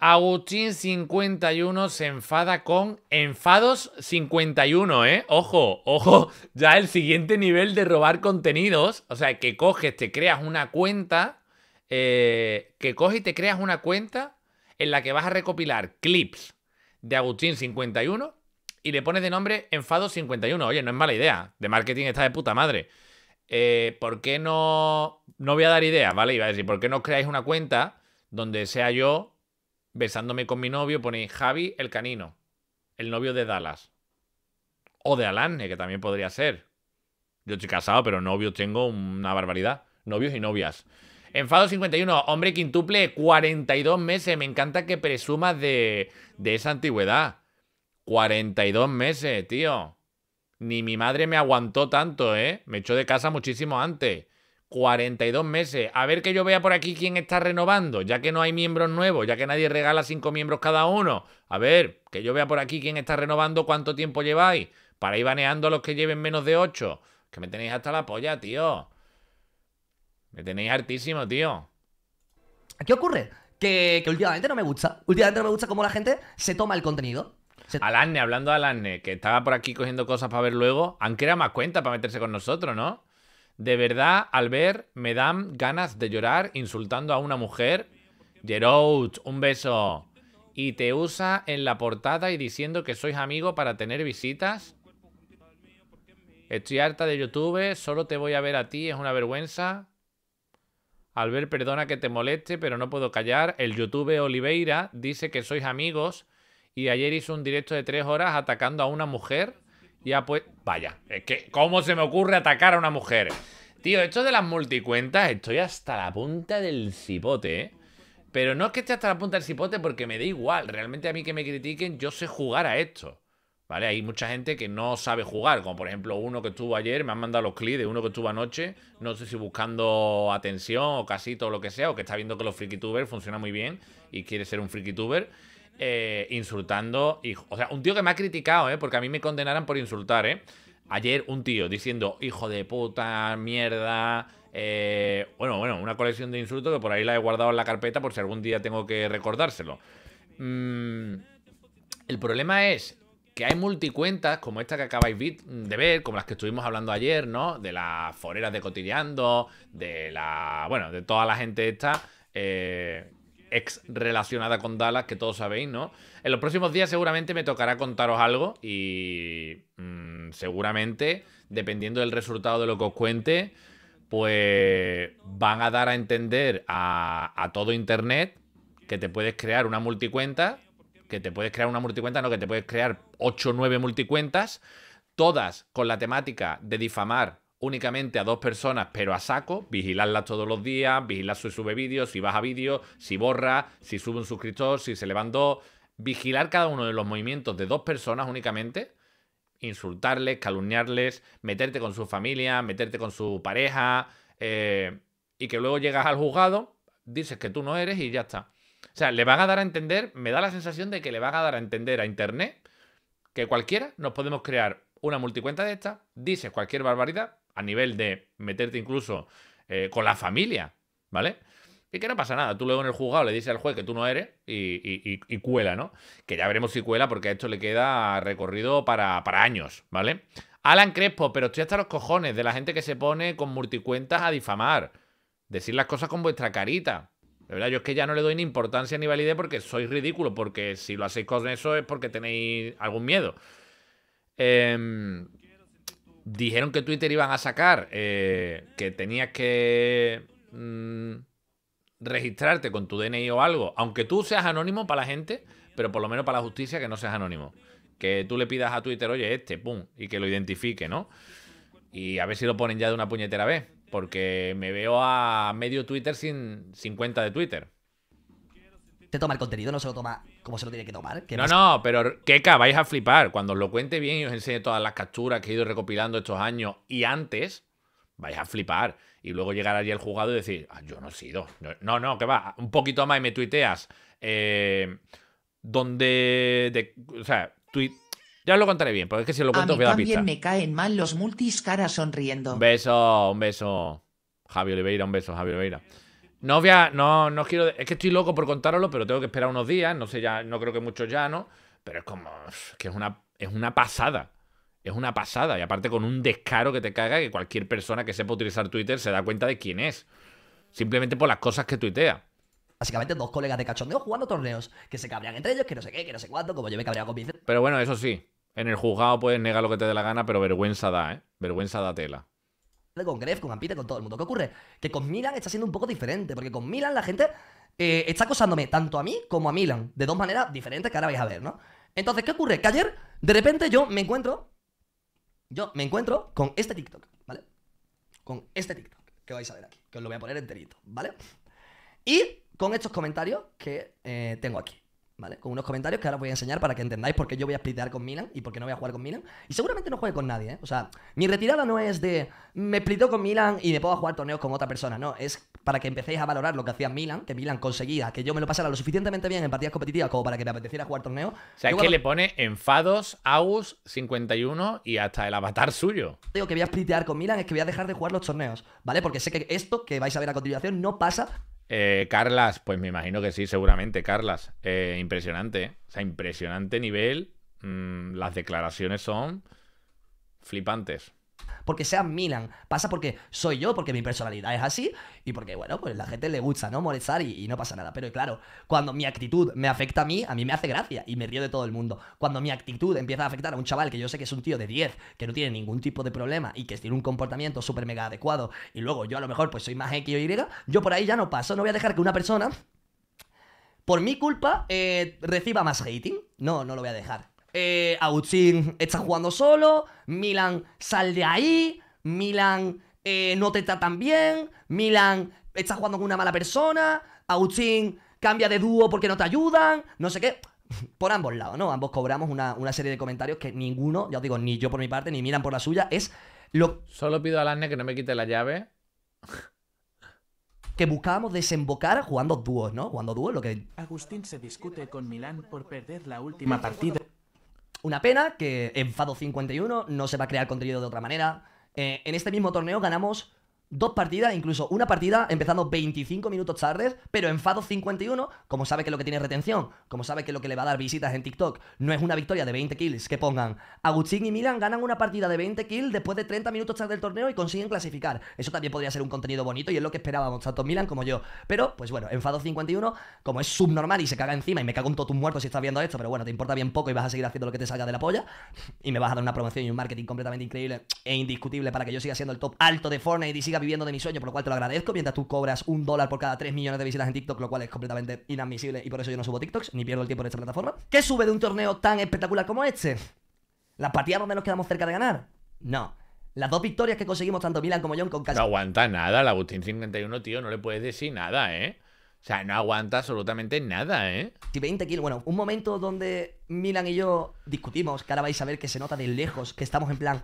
Agustín51 se enfada con Enfados51, ¿eh? Ojo, ojo, ya el siguiente nivel de robar contenidos. O sea, que coges, te creas una cuenta, eh, que coges y te creas una cuenta en la que vas a recopilar clips de Agustín51 y le pones de nombre Enfados51. Oye, no es mala idea. De marketing está de puta madre. Eh, ¿Por qué no...? No voy a dar ideas, ¿vale? Iba a decir, ¿por qué no creáis una cuenta donde sea yo besándome con mi novio, pone Javi el canino, el novio de Dallas. O de Alane, que también podría ser. Yo estoy casado, pero novio tengo una barbaridad. Novios y novias. Enfado 51, hombre quintuple, 42 meses. Me encanta que presumas de, de esa antigüedad. 42 meses, tío. Ni mi madre me aguantó tanto, ¿eh? Me echó de casa muchísimo antes. 42 meses. A ver que yo vea por aquí quién está renovando, ya que no hay miembros nuevos, ya que nadie regala cinco miembros cada uno. A ver, que yo vea por aquí quién está renovando, cuánto tiempo lleváis, para ir baneando a los que lleven menos de 8. Que me tenéis hasta la polla, tío. Me tenéis hartísimo, tío. ¿Qué ocurre? Que, últimamente no me gusta. Últimamente no me gusta cómo la gente se toma el contenido. Se... hablando de Alanne, que estaba por aquí cogiendo cosas para ver luego, han creado más cuentas para meterse con nosotros, ¿no? De verdad, al ver, me dan ganas de llorar insultando a una mujer. Geroud, un beso. Y te usa en la portada y diciendo que sois amigo para tener visitas. Estoy harta de YouTube, solo te voy a ver a ti, es una vergüenza. Albert, perdona que te moleste, pero no puedo callar. El YouTube Oliveira dice que sois amigos y ayer hizo un directo de tres horas atacando a una mujer. Ya pues, vaya, es que ¿cómo se me ocurre atacar a una mujer? Tío, esto de las multicuentas, estoy hasta la punta del cipote, ¿eh? Pero no es que esté hasta la punta del cipote porque me da igual. Realmente a mí que me critiquen, yo sé jugar a esto. ¿Vale? Hay mucha gente que no sabe jugar, como por ejemplo uno que estuvo ayer, me han mandado los clips de uno que estuvo anoche, no sé si buscando atención o casito o lo que sea, o que está viendo que los tubers funciona muy bien y quiere ser un tuber. Eh, insultando. Hijo. O sea, un tío que me ha criticado, ¿eh? Porque a mí me condenaran por insultar, ¿eh? Ayer un tío diciendo, hijo de puta, mierda. Eh, bueno, bueno, una colección de insultos que por ahí la he guardado en la carpeta por si algún día tengo que recordárselo. Mm, el problema es que hay multicuentas como esta que acabáis de ver, como las que estuvimos hablando ayer, ¿no? De las foreras de cotillando, de la. Bueno, de toda la gente esta. Eh, ex relacionada con Dallas, que todos sabéis, ¿no? En los próximos días seguramente me tocará contaros algo y mm, seguramente, dependiendo del resultado de lo que os cuente, pues van a dar a entender a, a todo Internet que te puedes crear una multicuenta, que te puedes crear una multicuenta, no, que te puedes crear 8 o 9 multicuentas, todas con la temática de difamar únicamente a dos personas, pero a saco, vigilarlas todos los días, vigilar si sube vídeos, si baja vídeos, si borra, si sube un suscriptor, si se levantó. Vigilar cada uno de los movimientos de dos personas únicamente, insultarles, calumniarles, meterte con su familia, meterte con su pareja, eh, y que luego llegas al juzgado, dices que tú no eres y ya está. O sea, le van a dar a entender, me da la sensación de que le van a dar a entender a Internet que cualquiera nos podemos crear una multicuenta de estas, dices cualquier barbaridad a nivel de meterte incluso eh, con la familia, ¿vale? Y que no pasa nada. Tú luego en el juzgado le dices al juez que tú no eres y, cuela, ¿no? Que ya veremos si cuela porque a esto le queda recorrido para, para años, ¿vale? Alan Crespo, pero estoy hasta los cojones de la gente que se pone con multicuentas a difamar. Decir las cosas con vuestra carita. De verdad, yo es que ya no le doy ni importancia ni validez porque sois ridículo, porque si lo hacéis con eso es porque tenéis algún miedo. Eh, Dijeron que Twitter iban a sacar eh, que tenías que mm, registrarte con tu DNI o algo, aunque tú seas anónimo para la gente, pero por lo menos para la justicia que no seas anónimo. Que tú le pidas a Twitter, oye, este, pum, y que lo identifique, ¿no? Y a ver si lo ponen ya de una puñetera vez, porque me veo a medio Twitter sin, sin cuenta de Twitter te toma el contenido, no se lo toma como se lo tiene que tomar. no, no, pero Keka, vais a flipar. Cuando os lo cuente bien y os enseñe todas las capturas que he ido recopilando estos años y antes, vais a flipar. Y luego llegar allí el juzgado y decir, ah, yo no he sido. No, no, que va, un poquito más y me tuiteas. Eh, donde. o sea, Ya os lo contaré bien, porque es que si lo cuento a os también me caen mal los multis caras sonriendo. Un beso, un beso. Javi Oliveira, un beso, Javi Oliveira. No no, no quiero, es que estoy loco por contároslo, pero tengo que esperar unos días, no sé ya, no creo que muchos ya, ¿no? Pero es como, es que es una, es una pasada. Es una pasada. Y aparte con un descaro que te caga que cualquier persona que sepa utilizar Twitter se da cuenta de quién es. Simplemente por las cosas que tuitea básicamente dos colegas de cachondeo jugando torneos, que se cabrían entre ellos, que no sé qué, que no sé cuánto, como yo me cabreaba con Vicente. Pero bueno, eso sí, en el juzgado puedes negar lo que te dé la gana, pero vergüenza da, ¿eh? Vergüenza da tela con Gref, con Ampite, con todo el mundo. ¿Qué ocurre? Que con Milan está siendo un poco diferente, porque con Milan la gente eh, está acosándome tanto a mí como a Milan, de dos maneras diferentes que ahora vais a ver, ¿no? Entonces, ¿qué ocurre? Que ayer, de repente, yo me encuentro, yo me encuentro con este TikTok, ¿vale? Con este TikTok que vais a ver aquí, que os lo voy a poner enterito, ¿vale? Y con estos comentarios que eh, tengo aquí. ¿vale? Con unos comentarios que ahora os voy a enseñar para que entendáis por qué yo voy a splitear con Milan y por qué no voy a jugar con Milan. Y seguramente no juegue con nadie, ¿eh? O sea, mi retirada no es de me spliteo con Milan y me puedo jugar torneos con otra persona, no. Es para que empecéis a valorar lo que hacía Milan, que Milan conseguía que yo me lo pasara lo suficientemente bien en partidas competitivas como para que me apeteciera jugar torneos. O sea, es que le pone enfados, aus, 51 y hasta el avatar suyo. Digo que voy a splitear con Milan es que voy a dejar de jugar los torneos, ¿vale? Porque sé que esto que vais a ver a continuación no pasa eh, Carlas, pues me imagino que sí, seguramente, Carlas. Eh, impresionante, o sea, impresionante nivel. Mm, las declaraciones son flipantes porque sea Milan, pasa porque soy yo, porque mi personalidad es así y porque, bueno, pues la gente le gusta, ¿no? Molestar y, no pasa nada. Pero claro, cuando mi actitud me afecta a mí, a mí me hace gracia y me río de todo el mundo. Cuando mi actitud empieza a afectar a un chaval que yo sé que es un tío de 10, que no tiene ningún tipo de problema y que tiene un comportamiento súper mega adecuado y luego yo a lo mejor pues soy más X o Y, yo por ahí ya no paso, no voy a dejar que una persona por mi culpa eh, reciba más hating. No, no lo voy a dejar eh, Agustín está jugando solo, Milan sal de ahí, Milan eh, no te está tan bien, Milan está jugando con una mala persona, Agustín cambia de dúo porque no te ayudan, no sé qué. Por ambos lados, ¿no? Ambos cobramos una, serie de comentarios que ninguno, ya os digo, ni yo por mi parte, ni Milan por la suya, es lo... Solo pido a lane que no me quite la llave. que buscábamos desembocar jugando dúos, ¿no? Jugando dúos, lo que... Agustín se discute con Milan por perder la última partida. Una pena que en Fado 51 no se va a crear contenido de otra manera. Eh, en este mismo torneo ganamos dos partidas, incluso una partida empezando 25 minutos tardes, pero enfado 51, como sabe que lo que tiene retención, como sabe que lo que le va a dar visitas en TikTok no es una victoria de 20 kills, que pongan Agustín y Milan ganan una partida de 20 kills después de 30 minutos tarde del torneo y consiguen clasificar. Eso también podría ser un contenido bonito y es lo que esperábamos, tanto Milan como yo. Pero, pues bueno, enfado 51, como es subnormal y se caga encima y me cago en totum tu muerto si estás viendo esto, pero bueno, te importa bien poco y vas a seguir haciendo lo que te salga de la polla y me vas a dar una promoción y un marketing completamente increíble e indiscutible para que yo siga siendo el top alto de Fortnite y siga viviendo de mi sueño, por lo cual te lo agradezco, mientras tú cobras un dólar por cada 3 millones de visitas en TikTok, lo cual es completamente inadmisible y por eso yo no subo TikToks, ni pierdo el tiempo en esta plataforma. ¿Qué sube de un torneo tan espectacular como este? ¿Las partidas donde nos quedamos cerca de ganar? No. Las dos victorias que conseguimos tanto Milan como John con casi... No aguanta nada, el Agustín 51, tío, no le puedes decir nada, ¿eh? O sea, no aguanta absolutamente nada, ¿eh? Si 20 kilos. Bueno, un momento donde Milan y yo discutimos, que ahora vais a ver que se nota de lejos, que estamos en plan...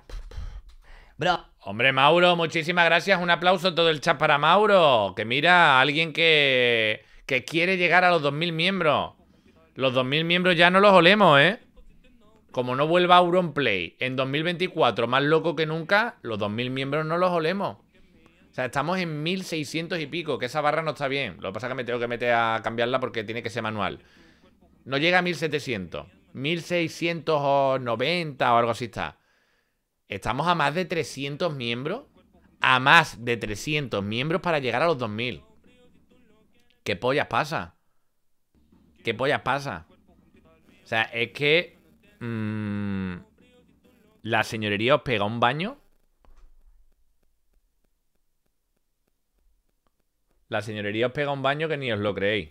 Hombre, Mauro, muchísimas gracias. Un aplauso todo el chat para Mauro. Que mira, alguien que, que quiere llegar a los 2.000 miembros. Los 2.000 miembros ya no los olemos, ¿eh? Como no vuelva Auronplay en 2024 más loco que nunca, los 2.000 miembros no los olemos. O sea, estamos en 1.600 y pico, que esa barra no está bien. Lo que pasa es que me tengo que meter a cambiarla porque tiene que ser manual. No llega a 1.700. 1.690 o algo así está. Estamos a más de 300 miembros. A más de 300 miembros para llegar a los 2000. ¿Qué pollas pasa? ¿Qué pollas pasa? O sea, es que. Mm, la señorería os pega un baño. La señorería os pega un baño que ni os lo creéis.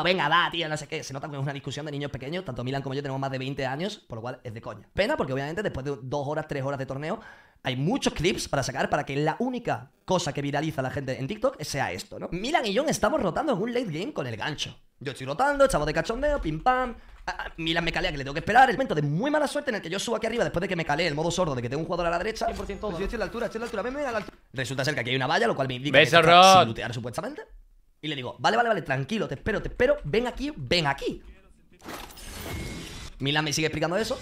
Oh, venga, va, tío, no sé qué. Se nota que es una discusión de niños pequeños. Tanto Milan como yo tenemos más de 20 años, por lo cual es de coña. Pena, porque obviamente después de dos horas, tres horas de torneo, hay muchos clips para sacar para que la única cosa que viraliza a la gente en TikTok sea esto, ¿no? Milan y John estamos rotando en un late game con el gancho. Yo estoy rotando, chavo de cachondeo, pim pam. Ah, ah, Milan me calea que le tengo que esperar. El momento de muy mala suerte en el que yo subo aquí arriba después de que me calé el modo sordo de que tengo un jugador a la derecha. 100% pues la altura, la altura, a la altura. Resulta ser que aquí hay una valla, lo cual me indica Beso que sin lootear supuestamente. Y le digo, vale, vale, vale, tranquilo, te espero, te espero, ven aquí, ven aquí. Milan me sigue explicando eso.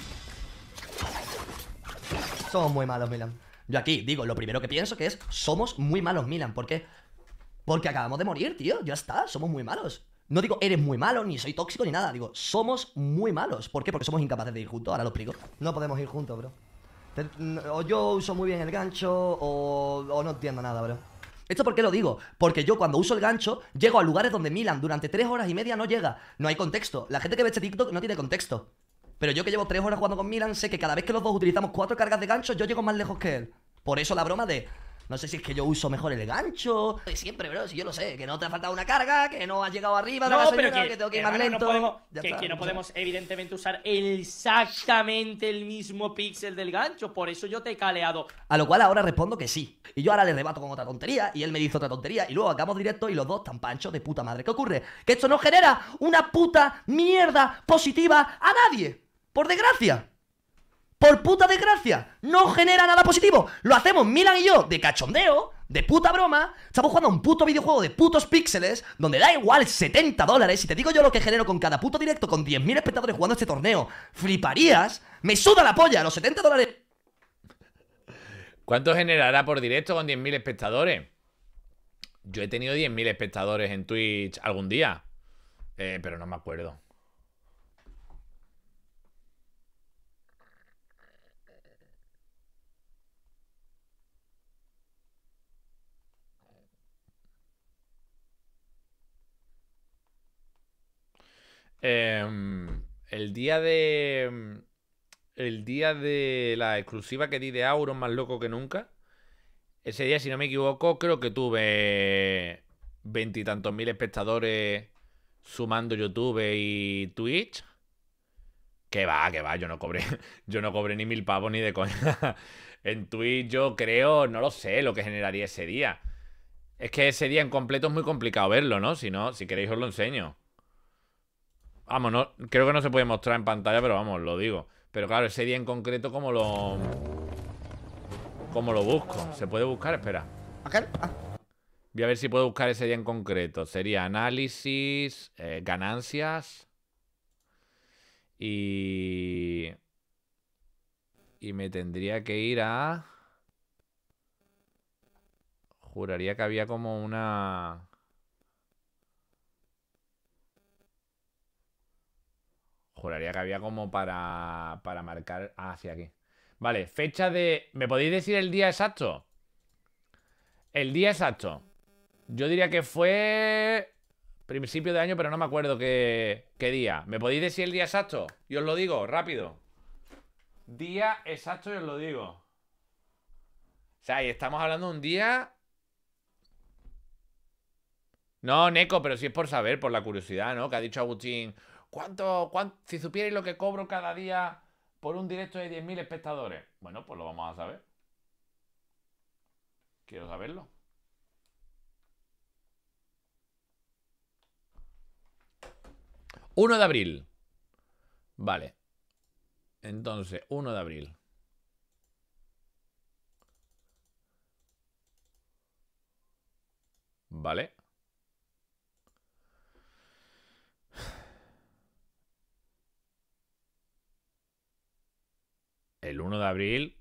Somos muy malos, Milan. Yo aquí digo, lo primero que pienso que es, somos muy malos, Milan. ¿Por qué? Porque acabamos de morir, tío. Ya está, somos muy malos. No digo, eres muy malo, ni soy tóxico, ni nada. Digo, somos muy malos. ¿Por qué? Porque somos incapaces de ir juntos. Ahora lo explico. No podemos ir juntos, bro. O yo uso muy bien el gancho, o, o no entiendo nada, bro. ¿Esto por qué lo digo? Porque yo cuando uso el gancho llego a lugares donde Milan durante tres horas y media no llega. No hay contexto. La gente que ve este TikTok no tiene contexto. Pero yo que llevo tres horas jugando con Milan sé que cada vez que los dos utilizamos cuatro cargas de gancho yo llego más lejos que él. Por eso la broma de no sé si es que yo uso mejor el gancho. Siempre, bro, si yo lo sé, que no te ha faltado una carga, que no has llegado arriba, no, pero que, que, tengo que ir más lento. No podemos, que, no podemos, evidentemente, usar exactamente el mismo píxel del gancho. Por eso yo te he caleado. A lo cual ahora respondo que sí. Y yo ahora le debato con otra tontería, y él me dice otra tontería, y luego acabamos directo y los dos tan panchos de puta madre. ¿Qué ocurre? Que esto no genera una puta mierda positiva a nadie. Por desgracia por puta desgracia, no genera nada positivo. Lo hacemos Milan y yo de cachondeo, de puta broma. Estamos jugando a un puto videojuego de putos píxeles, donde da igual 70 dólares. Si te digo yo lo que genero con cada puto directo, con 10.000 espectadores jugando este torneo. Fliparías. Me suda la polla, los 70 dólares. ¿Cuánto generará por directo con 10.000 espectadores? Yo he tenido 10.000 espectadores en Twitch algún día. Eh, pero no me acuerdo. Em, el día de. Em, el día de la exclusiva que di de Auron más loco que nunca. Ese día, si no me equivoco, creo que tuve veintitantos mil espectadores sumando YouTube y Twitch. Que va, que va, yo no cobré, yo no cobré ni mil pavos ni de coña. en Twitch yo creo, no lo sé, lo que generaría ese día. Es que ese día en completo es muy complicado verlo, ¿no? Si no, si queréis os lo enseño. Vamos, creo que no se puede mostrar en pantalla, pero vamos, lo digo. Pero claro, ese día en concreto, ¿cómo lo. ¿Cómo lo busco? ¿Se puede buscar? Espera. Ah. Voy a ver si puedo buscar ese día en concreto. Sería análisis, eh, ganancias. Y. Y me tendría que ir a. Juraría que había como una. Juraría que había como para, para marcar hacia ah, aquí. Vale, fecha de... ¿Me podéis decir el día exacto? El día exacto. Yo diría que fue... Principio de año, pero no me acuerdo qué, qué día. ¿Me podéis decir el día exacto? Y os lo digo, rápido. Día exacto y os lo digo. O sea, y estamos hablando de un día... No, Neko, pero si sí es por saber, por la curiosidad, ¿no? Que ha dicho Agustín, ¿Cuánto, cuánto, si supierais lo que cobro cada día por un directo de 10.000 espectadores? Bueno, pues lo vamos a saber. Quiero saberlo. ¿1 de abril? Vale. Entonces, 1 de abril. Vale. El 1 de abril.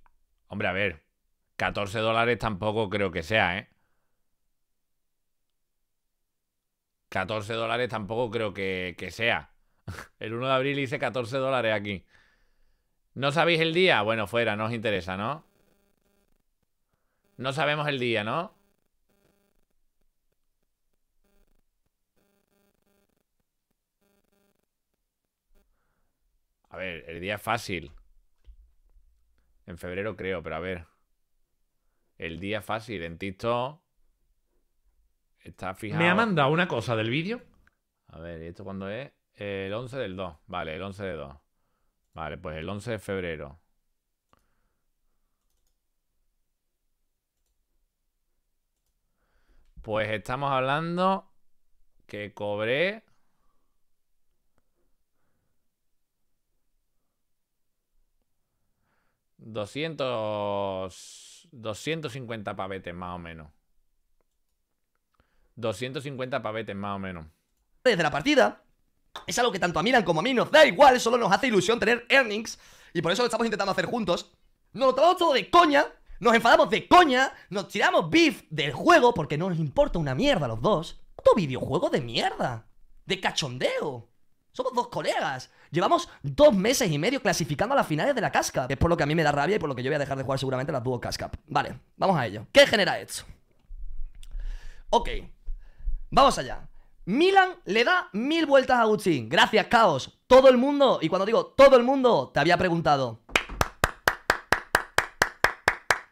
Hombre, a ver. 14 dólares tampoco creo que sea, ¿eh? 14 dólares tampoco creo que, sea. El 1 de abril hice 14 dólares aquí. ¿No sabéis el día? Bueno, fuera, no os interesa, ¿no? No sabemos el día, ¿no? A ver, el día es fácil. En febrero creo, pero a ver. El día fácil en TikTok. Está fijado. Me ha mandado una cosa del vídeo. A ver, ¿y esto cuándo es? El 11 del 2. Vale, el 11 del 2. Vale, pues el 11 de febrero. Pues estamos hablando que cobré 200, 250 pavetes más o menos. 250 pavetes más o menos. Desde la partida, es algo que tanto a Milan como a mí nos da igual, solo nos hace ilusión tener earnings y por eso lo estamos intentando hacer juntos. Nos lo todo de coña, nos enfadamos de coña, nos tiramos beef del juego porque no nos importa una mierda los dos. todo videojuego de mierda, de cachondeo. Somos dos colegas. Llevamos dos meses y medio clasificando a las finales de la casca. Es por lo que a mí me da rabia y por lo que yo voy a dejar de jugar seguramente las dúo casca. Vale, vamos a ello. ¿Qué genera esto? Ok, vamos allá. Milan le da mil vueltas a Agustín. Gracias, Caos. Todo el mundo, y cuando digo todo el mundo, te había preguntado.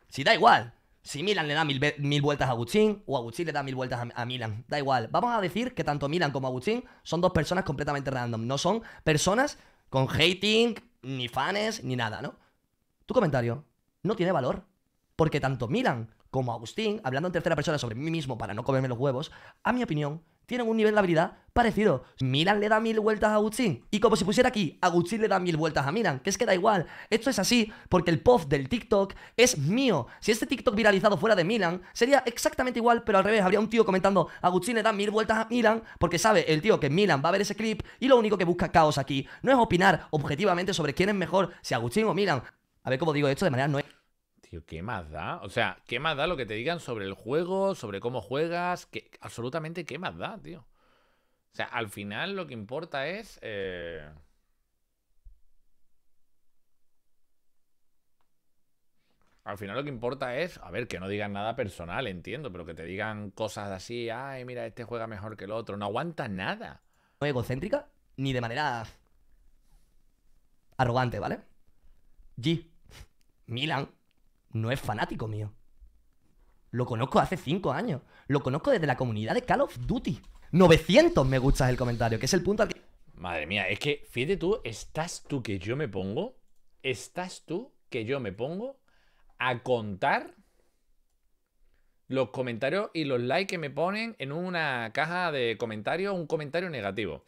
Si da igual, si Milan le da mil, vueltas a Agustín o Agustín le da mil vueltas a, Milan, da igual. Vamos a decir que tanto Milan como Agustín son dos personas completamente random. No son personas con hating, ni fans, ni nada, ¿no? Tu comentario no tiene valor. Porque tanto Milan como Agustín, hablando en tercera persona sobre mí mismo para no comerme los huevos, a mi opinión, tienen un nivel de habilidad parecido. Milan le da mil vueltas a Agustín. Y como si pusiera aquí, Agustín le da mil vueltas a Milan. Que es que da igual. Esto es así porque el pop del TikTok es mío. Si este TikTok viralizado fuera de Milan, sería exactamente igual, pero al revés. Habría un tío comentando, Agustín le da mil vueltas a Milan porque sabe el tío que Milan va a ver ese clip y lo único que busca caos aquí no es opinar objetivamente sobre quién es mejor, si Agustín o Milan. A ver cómo digo esto de manera no... ¿qué más da? O sea, ¿qué más da lo que te digan sobre el juego, sobre cómo juegas? Que, absolutamente, ¿qué más da, tío? O sea, al final lo que importa es... Eh, al final lo que importa es, a ver, que no digan nada personal, entiendo, pero que te digan cosas así, ay, mira, este juega mejor que el otro, no aguanta nada. No egocéntrica, ni de manera arrogante, ¿vale? G. Milan no es fanático mío. Lo conozco hace 5 años. Lo conozco desde la comunidad de Call of Duty. 900 me gustas el comentario, que es el punto al Madre mía, es que, fíjate tú, estás tú que yo me pongo, estás tú que yo me pongo a contar los comentarios y los likes que me ponen en una caja de comentarios, un comentario negativo.